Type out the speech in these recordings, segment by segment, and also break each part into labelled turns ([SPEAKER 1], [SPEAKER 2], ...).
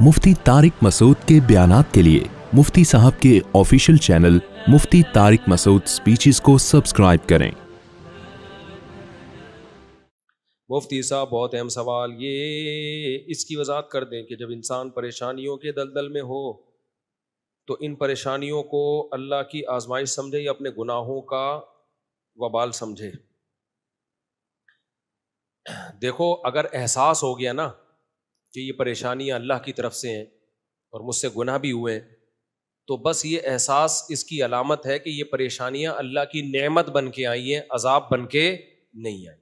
[SPEAKER 1] मुफ्ती तारिक मसूद के बयान के लिए मुफ्ती साहब के official channel Mufti Tariq Masood speeches को सब्सक्राइब करें मुफ्ती साहब बहुत अहम सवाल ये इसकी वजाहत कर दें कि जब इंसान परेशानियों के दलदल में हो तो इन परेशानियों को अल्लाह की आजमाइश समझे या अपने गुनाहों का वबाल समझे देखो अगर एहसास हो गया ना कि ये परेशानियाँ अल्लाह की तरफ से हैं और मुझसे गुनाह भी हुए हैं तो बस ये एहसास इसकी अलामत है कि ये परेशानियाँ अल्लाह की नेमत बन के आई हैं अजाब बन के नहीं आई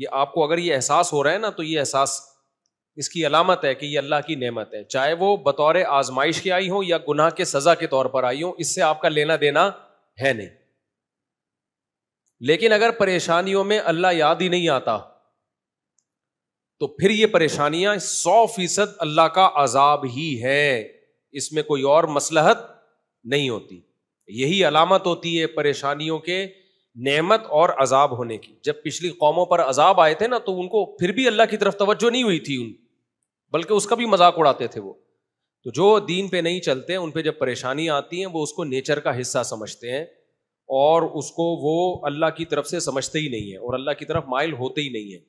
[SPEAKER 1] ये आपको अगर ये एहसास हो रहा है ना तो ये एहसास इसकी अलामत है कि ये अल्लाह की नेमत है चाहे वो बतौर आजमाइश के आई हो या गुनाह के सज़ा के तौर पर आई हो इससे आपका लेना देना है नहीं लेकिन अगर परेशानियों में अल्लाह याद ही नहीं आता तो फिर ये परेशानियां सौ फीसद अल्लाह का अजाब ही है इसमें कोई और मसलहत नहीं होती यही अलामत होती है परेशानियों के नेमत और अजाब होने की जब पिछली कौमों पर अजाब आए थे ना तो उनको फिर भी अल्लाह की तरफ तवज्जो नहीं हुई थी उन बल्कि उसका भी मजाक उड़ाते थे वो तो जो दीन पे नहीं चलते उन पे जब परेशानी आती हैं वो उसको नेचर का हिस्सा समझते हैं और उसको वो अल्लाह की तरफ से समझते ही नहीं है और अल्लाह की तरफ माइल होते ही नहीं है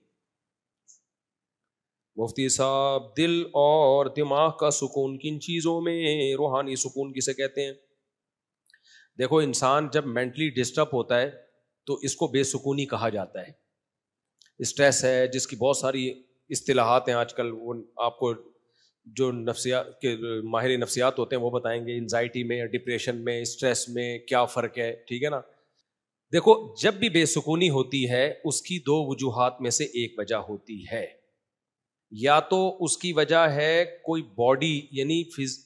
[SPEAKER 1] मुफ्ती साहब दिल और दिमाग का सुकून किन चीज़ों में रूहानी सुकून किसे कहते हैं देखो इंसान जब मेंटली डिस्टर्ब होता है तो इसको बेसुकूनी कहा जाता है स्ट्रेस है जिसकी बहुत सारी अतलाहत हैं आजकल वो आपको जो नफ्सियात के माहिर नफ्सियात होते हैं वो बताएंगे एनजाइटी में डिप्रेशन में स्ट्रेस में क्या फ़र्क है ठीक है ना देखो जब भी बेसुकूनी होती है उसकी दो वजूहत में से एक वजह होती है या तो उसकी वजह है कोई बॉडी यानी फिज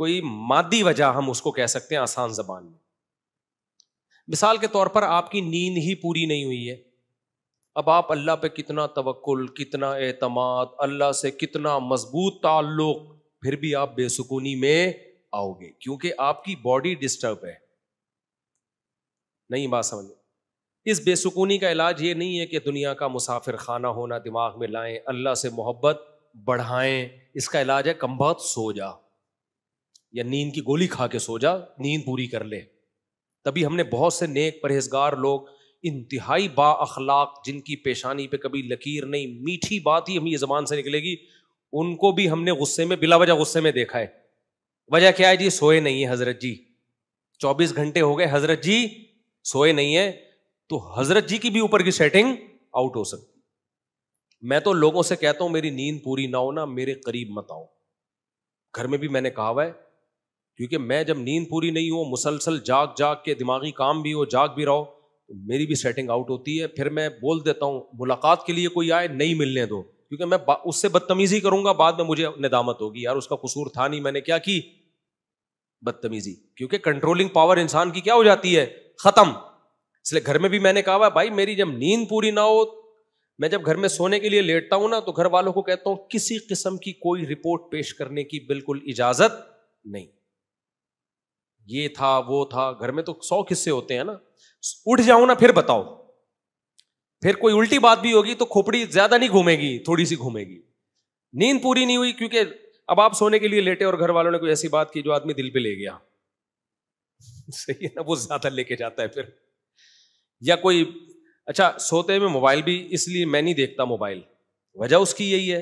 [SPEAKER 1] कोई मादी वजह हम उसको कह सकते हैं आसान जबान में मिसाल के तौर पर आपकी नींद ही पूरी नहीं हुई है अब आप अल्लाह पे कितना तवक्ल कितना एतमाद अल्लाह से कितना मजबूत ताल्लुक फिर भी आप बेसुकूनी में आओगे क्योंकि आपकी बॉडी डिस्टर्ब है नहीं बात समझ इस बेसुकूनी का इलाज ये नहीं है कि दुनिया का मुसाफिर खाना होना दिमाग में लाएं अल्लाह से मोहब्बत बढ़ाएं इसका इलाज है कम बहुत सो जा या नींद की गोली खा के सो जा नींद पूरी कर ले तभी हमने बहुत से नेक परहेजगार लोग इंतहाई बा अखलाक जिनकी पेशानी पे कभी लकीर नहीं मीठी बात ही हमें जबान से निकलेगी उनको भी हमने गुस्से में बिला वजह गुस्से में देखा है वजह क्या है जी सोए नहीं है हजरत जी चौबीस घंटे हो गए हजरत जी सोए नहीं है तो हजरत जी की भी ऊपर की सेटिंग आउट हो सकती मैं तो लोगों से कहता हूं मेरी नींद पूरी ना हो ना मेरे करीब मत आओ घर में भी मैंने कहा हुआ है क्योंकि मैं जब नींद पूरी नहीं हो मुसलसल जाग जाग के दिमागी काम भी हो जाग भी रहो तो मेरी भी सेटिंग आउट होती है फिर मैं बोल देता हूं मुलाकात के लिए कोई आए नहीं मिलने दो क्योंकि मैं उससे बदतमीजी करूंगा बाद में मुझे निदामत होगी यार उसका कसूर था नहीं मैंने क्या की बदतमीजी क्योंकि कंट्रोलिंग पावर इंसान की क्या हो जाती है खत्म इसलिए घर में भी मैंने कहा हुआ भाई मेरी जब नींद पूरी ना हो मैं जब घर में सोने के लिए लेटता हूं ना तो घर वालों को कहता हूं किसी किस्म की कोई रिपोर्ट पेश करने की बिल्कुल इजाजत नहीं ये था वो था घर में तो सौ किस्से होते हैं ना उठ जाओ ना फिर बताओ फिर कोई उल्टी बात भी होगी तो खोपड़ी ज्यादा नहीं घूमेगी थोड़ी सी घूमेगी नींद पूरी नहीं हुई क्योंकि अब आप सोने के लिए लेटे और घर वालों ने कोई ऐसी बात की जो आदमी दिल पे ले गया सही है ना वो ज्यादा लेके जाता है फिर या कोई अच्छा सोते में मोबाइल भी इसलिए मैं नहीं देखता मोबाइल वजह उसकी यही है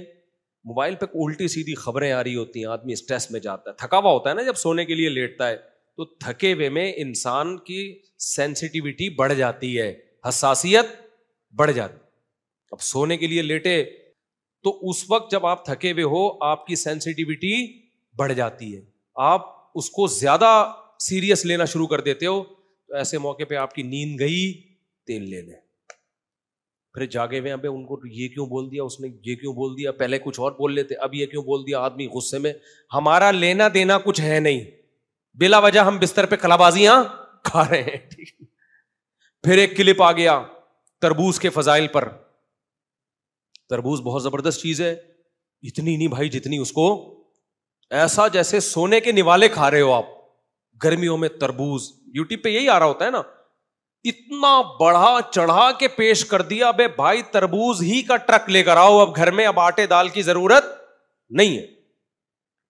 [SPEAKER 1] मोबाइल पे उल्टी सीधी खबरें आ रही होती हैं आदमी स्ट्रेस में जाता है थका हुआ होता है ना जब सोने के लिए लेटता है तो थके हुए में इंसान की सेंसिटिविटी बढ़ जाती है हसासियत बढ़ जाती अब सोने के लिए लेटे तो उस वक्त जब आप थके हुए हो आपकी सेंसिटिविटी बढ़ जाती है आप उसको ज्यादा सीरियस लेना शुरू कर देते हो तो ऐसे मौके पे आपकी नींद गई तेल लेने फिर जागे हुए अबे उनको तो ये क्यों बोल दिया उसने ये क्यों बोल दिया पहले कुछ और बोल लेते अब ये क्यों बोल दिया आदमी गुस्से में हमारा लेना देना कुछ है नहीं बिला वजह हम बिस्तर पे कलाबाजियां खा रहे हैं ठीक फिर एक क्लिप आ गया तरबूज के फजाइल पर तरबूज बहुत जबरदस्त चीज है इतनी नहीं भाई जितनी उसको ऐसा जैसे सोने के निवाले खा रहे हो आप गर्मियों में तरबूज यूट्यूब पे यही आ रहा होता है ना इतना बढ़ा चढ़ा के पेश कर दिया बे भाई तरबूज ही का ट्रक लेकर आओ अब घर में अब आटे दाल की जरूरत नहीं है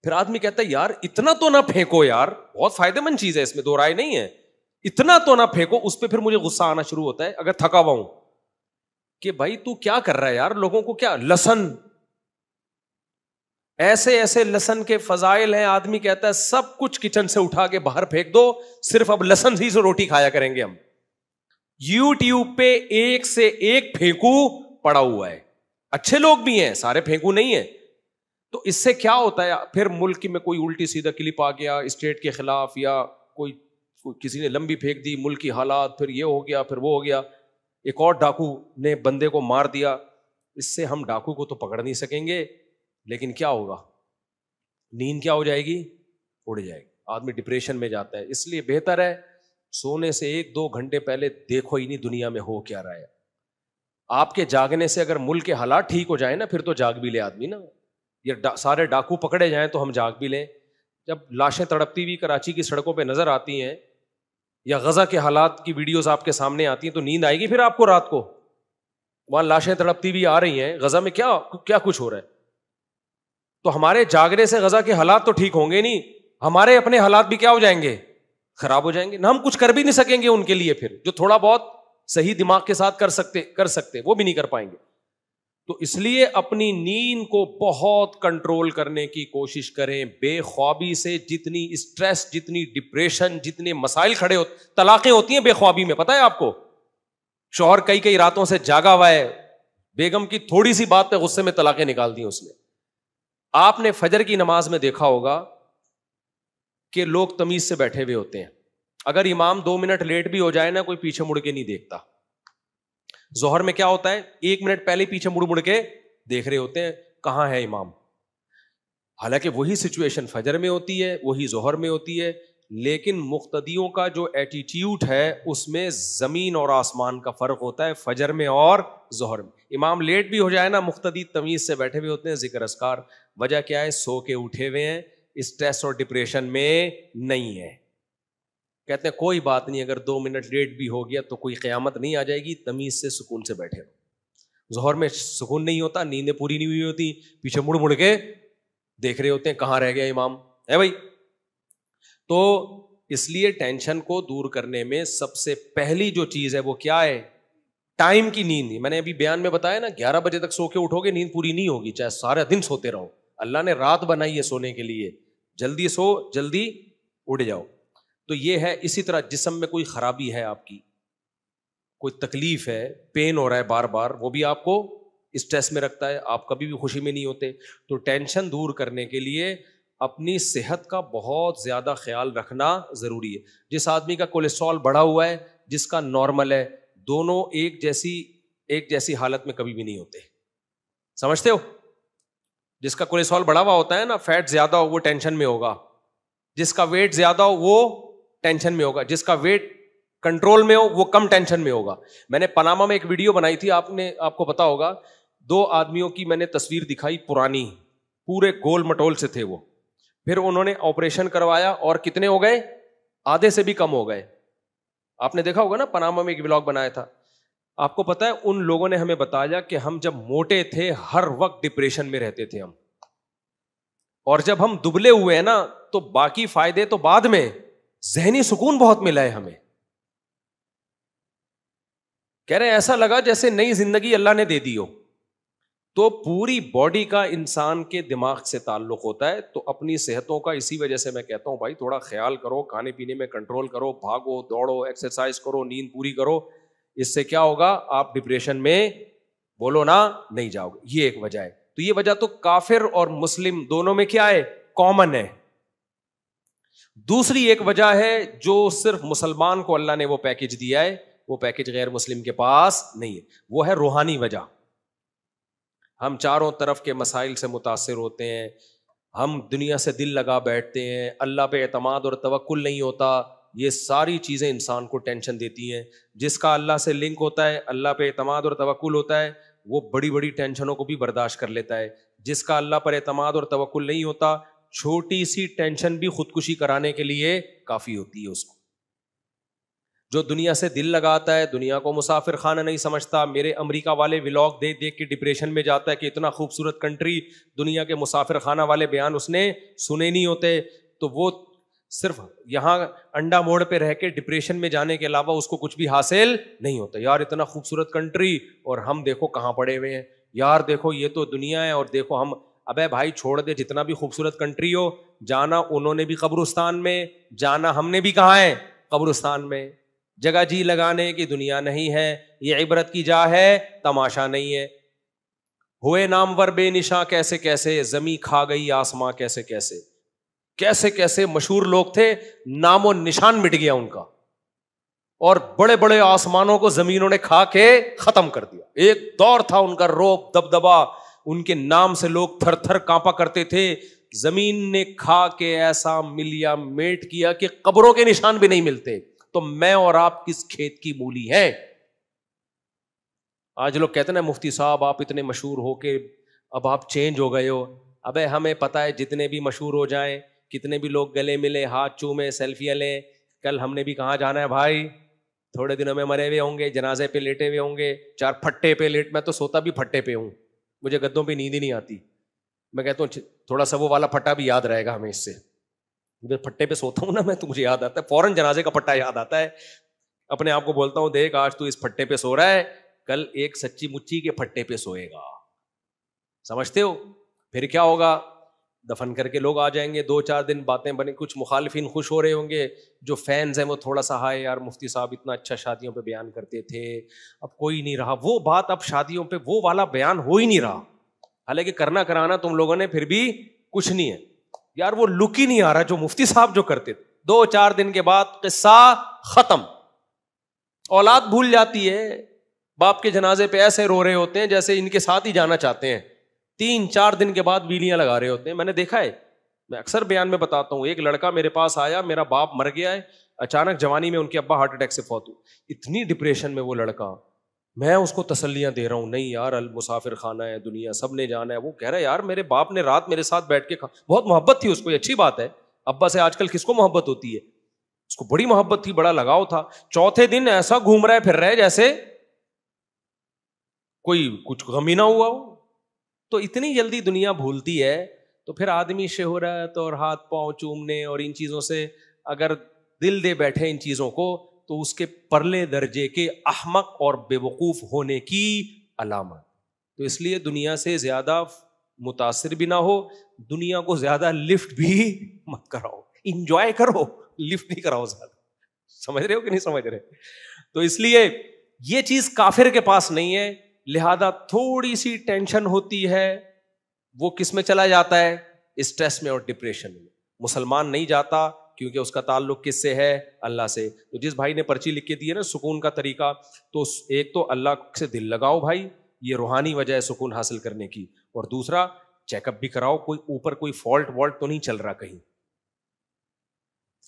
[SPEAKER 1] फिर आदमी कहता है यार इतना तो ना फेंको यार बहुत फायदेमंद चीज है इसमें दो राय नहीं है इतना तो ना फेंको उस पर फिर मुझे गुस्सा आना शुरू होता है अगर थका हुआ हूं कि भाई तू क्या कर रहा है यार लोगों को क्या लसन ऐसे ऐसे लसन के फजाइल हैं आदमी कहता है सब कुछ किचन से उठा के बाहर फेंक दो सिर्फ अब लसन ही से रोटी खाया करेंगे हम यूट्यूब पे एक से एक फेंकू पड़ा हुआ है अच्छे लोग भी हैं सारे फेंकू नहीं है तो इससे क्या होता है फिर मुल्क में कोई उल्टी सीधा क्लिप आ गया स्टेट के खिलाफ या कोई, कोई किसी ने लंबी फेंक दी मुल्क की हालात फिर ये हो गया फिर वो हो गया एक और डाकू ने बंदे को मार दिया इससे हम डाकू को तो पकड़ नहीं सकेंगे लेकिन क्या होगा नींद क्या हो जाएगी उड़ जाएगी आदमी डिप्रेशन में जाता है इसलिए बेहतर है सोने से एक दो घंटे पहले देखो ही नहीं दुनिया में हो क्या रहा है आपके जागने से अगर मुल्क के हालात ठीक हो जाए ना फिर तो जाग भी ले आदमी ना ये डा, सारे डाकू पकड़े जाएं तो हम जाग भी लें जब लाशें तड़पती हुई कराची की सड़कों पे नज़र आती हैं या गज़ा के हालात की वीडियोस आपके सामने आती हैं तो नींद आएगी फिर आपको रात को वहां लाशें तड़पती हुई आ रही हैं गज़ा में क्या क्या कुछ हो रहा है तो हमारे जागने से गजा के हालात तो ठीक होंगे नहीं हमारे अपने हालात भी क्या हो जाएंगे खराब हो जाएंगे ना हम कुछ कर भी नहीं सकेंगे उनके लिए फिर जो थोड़ा बहुत सही दिमाग के साथ कर सकते कर सकते वो भी नहीं कर पाएंगे तो इसलिए अपनी नींद को बहुत कंट्रोल करने की कोशिश करें बेख्वाबी से जितनी स्ट्रेस जितनी डिप्रेशन जितने मसाइल खड़े होते तलाकें होती हैं बेख्वाबी में पता है आपको शोहर कई कई रातों से जागा हुआ है बेगम की थोड़ी सी बात पे गुस्से में तलाकें निकाल दी उसने आपने फजर की नमाज में देखा होगा कि लोग तमीज से बैठे हुए होते हैं अगर इमाम दो मिनट लेट भी हो जाए ना कोई पीछे मुड़ के नहीं देखता जोहर में क्या होता है एक मिनट पहले पीछे मुड़ मुड़ के देख रहे होते हैं कहाँ है इमाम हालांकि वही सिचुएशन फजर में होती है वही जोहर में होती है लेकिन मुख्तदियों का जो एटीट्यूड है उसमें ज़मीन और आसमान का फ़र्क होता है फजर में और जहर में इमाम लेट भी हो जाए ना मुख्तदी तमीज़ से बैठे हुए होते हैं जिक्र असकार वजह क्या है सो के उठे हुए हैं स्ट्रेस और डिप्रेशन में नहीं है कहते हैं कोई बात नहीं अगर दो मिनट लेट भी हो गया तो कोई क़्यामत नहीं आ जाएगी तमीज़ से सुकून से बैठे रहो जोहर में सुकून नहीं होता नींदें पूरी नहीं हुई होती पीछे मुड़ मुड़ के देख रहे होते हैं कहाँ रह गया इमाम है भाई तो इसलिए टेंशन को दूर करने में सबसे पहली जो चीज़ है वो क्या है टाइम की नींद मैंने अभी बयान में बताया ना ग्यारह बजे तक सो के उठोगे नींद पूरी नहीं होगी चाहे सारा दिन सोते रहो अल्लाह ने रात बनाई है सोने के लिए जल्दी सो जल्दी उड़ जाओ तो ये है इसी तरह जिसम में कोई खराबी है आपकी कोई तकलीफ है पेन हो रहा है बार बार वो भी आपको स्ट्रेस में रखता है आप कभी भी खुशी में नहीं होते तो टेंशन दूर करने के लिए अपनी सेहत का बहुत ज़्यादा ख्याल रखना ज़रूरी है जिस आदमी का कोलेस्ट्रॉल बढ़ा हुआ है जिसका नॉर्मल है दोनों एक जैसी एक जैसी हालत में कभी भी नहीं होते समझते हो जिसका कोलेस्ट्रॉल बढ़ा हुआ होता है ना फैट ज्यादा हो वो टेंशन में होगा जिसका वेट ज्यादा हो वो टेंशन में होगा जिसका वेट कंट्रोल में हो वो कम टेंशन में होगा मैंने पनामा में एक वीडियो बनाई थी आपने आपको पता होगा दो आदमियों की मैंने तस्वीर दिखाई पुरानी पूरे गोल मटोल से थे वो फिर उन्होंने ऑपरेशन करवाया और कितने हो गए आधे से भी कम हो गए आपने देखा होगा ना पनामा में एक ब्लॉग बनाया था आपको पता है उन लोगों ने हमें बताया कि हम जब मोटे थे हर वक्त डिप्रेशन में रहते थे हम और जब हम दुबले हुए हैं ना तो बाकी फायदे तो बाद में जहनी सुकून बहुत मिला है हमें कह रहे ऐसा लगा जैसे नई जिंदगी अल्लाह ने दे दी हो तो पूरी बॉडी का इंसान के दिमाग से ताल्लुक होता है तो अपनी सेहतों का इसी वजह से मैं कहता हूं भाई थोड़ा ख्याल करो खाने पीने में कंट्रोल करो भागो दौड़ो एक्सरसाइज करो नींद पूरी करो इससे क्या होगा आप डिप्रेशन में बोलो ना नहीं जाओगे ये एक वजह है तो ये वजह तो काफिर और मुस्लिम दोनों में क्या है कॉमन है दूसरी एक वजह है जो सिर्फ मुसलमान को अल्लाह ने वो पैकेज दिया है वो पैकेज गैर मुस्लिम के पास नहीं है वो है रूहानी वजह हम चारों तरफ के मसाइल से मुतासर होते हैं हम दुनिया से दिल लगा बैठते हैं अल्लाह पे अतमाद और तवक्ल नहीं होता ये सारी चीज़ें इंसान को टेंशन देती हैं जिसका अल्लाह से लिंक होता है अल्लाह पे अतमाद और तवक्ल होता है वो बड़ी बड़ी टेंशनों को भी बर्दाश्त कर लेता है जिसका अल्लाह पर अतमाद और तवक्ल नहीं होता छोटी सी टेंशन भी खुदकुशी कराने के लिए काफ़ी होती है उसको जो दुनिया से दिल लगाता है दुनिया को मुसाफिर खाना नहीं समझता मेरे अमेरिका वाले व्लॉग देख देख के डिप्रेशन में जाता है कि इतना खूबसूरत कंट्री दुनिया के मुसाफिर खाना वाले बयान उसने सुने नहीं होते तो वो सिर्फ यहाँ अंडा मोड़ पे रह के डिप्रेशन में जाने के अलावा उसको कुछ भी हासिल नहीं होता यार इतना खूबसूरत कंट्री और हम देखो कहाँ पड़े हुए हैं यार देखो ये तो दुनिया है और देखो हम अबे भाई छोड़ दे जितना भी खूबसूरत कंट्री हो जाना उन्होंने भी कब्रुस्तान में जाना हमने भी कहा है कब्रुस्तान में जगह जी लगाने की दुनिया नहीं है ये इबरत की जा है तमाशा नहीं है हुए नामवर बेनिशा कैसे कैसे जमी खा गई आसमां कैसे कैसे कैसे कैसे मशहूर लोग थे नामो निशान मिट गया उनका और बड़े बड़े आसमानों को जमीनों ने खा के खत्म कर दिया एक दौर था उनका रोप दबदबा उनके नाम से लोग थर थर कांपा करते थे जमीन ने खा के ऐसा मिलिया मेट किया कि कब्रों के निशान भी नहीं मिलते तो मैं और आप किस खेत की मूली है आज लोग कहते ना मुफ्ती साहब आप इतने मशहूर हो के अब आप चेंज हो गए हो अबे हमें पता है जितने भी मशहूर हो जाएं कितने भी लोग गले मिले हाथ चूमे सेल्फियाँ लें कल हमने भी कहाँ जाना है भाई थोड़े दिनों में मरे हुए होंगे जनाजे पे लेटे हुए होंगे चार फट्टे पे लेट मैं तो सोता भी फट्टे पे हूँ मुझे गद्दों पे नींद ही नहीं आती मैं कहता हूँ थोड़ा सा वो वाला फट्टा भी याद रहेगा हमें इससे मैं फट्टे पे सोता हूँ ना मैं तो मुझे याद आता है फ़ौरन जनाजे का फट्टा याद आता है अपने आप को बोलता हूँ देख आज तू इस फट्टे पे सो रहा है कल एक सच्ची मुच्ची के फट्टे पे सोएगा समझते हो फिर क्या होगा दफन करके लोग आ जाएंगे दो चार दिन बातें बने कुछ मुखालफिन खुश हो रहे होंगे जो फैंस हैं वो थोड़ा सा हाय यार मुफ्ती साहब इतना अच्छा शादियों पे बयान करते थे अब कोई नहीं रहा वो बात अब शादियों पे वो वाला बयान हो ही नहीं रहा हालांकि करना कराना तुम लोगों ने फिर भी कुछ नहीं है यार वो लुक ही नहीं आ रहा जो मुफ्ती साहब जो करते थे दो चार दिन के बाद किस्सा खत्म औलाद भूल जाती है बाप के जनाजे पे ऐसे रो रहे होते हैं जैसे इनके साथ ही जाना चाहते हैं तीन चार दिन के बाद बीलियां लगा रहे होते हैं मैंने देखा है मैं अक्सर बयान में बताता हूँ एक लड़का मेरे पास आया मेरा बाप मर गया है अचानक जवानी में उनके अब्बा हार्ट अटैक से फौत हुए इतनी डिप्रेशन में वो लड़का मैं उसको तसल्लियाँ दे रहा हूँ नहीं यार अल मुसाफिर खाना है दुनिया सब ने जाना है वो कह रहा है यार मेरे बाप ने रात मेरे साथ बैठ के खा बहुत मोहब्बत थी उसको अच्छी बात है अब्बा से आजकल किसको मोहब्बत होती है उसको बड़ी मोहब्बत थी बड़ा लगाव था चौथे दिन ऐसा घूम रहा है फिर रहा है जैसे कोई कुछ गमी ना हुआ हो तो इतनी जल्दी दुनिया भूलती है तो फिर आदमी शहरत और हाथ पांव चूमने और इन चीज़ों से अगर दिल दे बैठे इन चीज़ों को तो उसके परले दर्जे के अहमक और बेवकूफ़ होने की अलामत तो इसलिए दुनिया से ज़्यादा मुतासर भी ना हो दुनिया को ज़्यादा लिफ्ट भी मत कराओ इंजॉय करो लिफ्ट नहीं कराओ ज़्यादा समझ रहे हो कि नहीं समझ रहे तो इसलिए ये चीज़ काफिर के पास नहीं है लिहाजा थोड़ी सी टेंशन होती है वो किस में चला जाता है स्ट्रेस में और डिप्रेशन में मुसलमान नहीं जाता क्योंकि उसका ताल्लुक किस से है अल्लाह से तो जिस भाई ने पर्ची लिख के दी है ना सुकून का तरीका तो एक तो अल्लाह से दिल लगाओ भाई ये रूहानी वजह है सुकून हासिल करने की और दूसरा चेकअप भी कराओ कोई ऊपर कोई फॉल्ट वॉल्ट तो नहीं चल रहा कहीं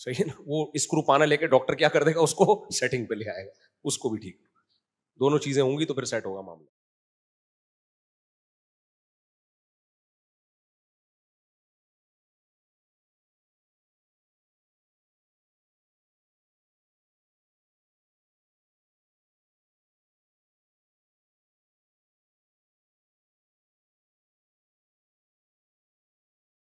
[SPEAKER 1] सही है ना वो स्क्रू पाना लेके डॉक्टर क्या कर देगा उसको सेटिंग पे ले आएगा उसको भी ठीक दोनों चीजें होंगी तो फिर सेट होगा मामला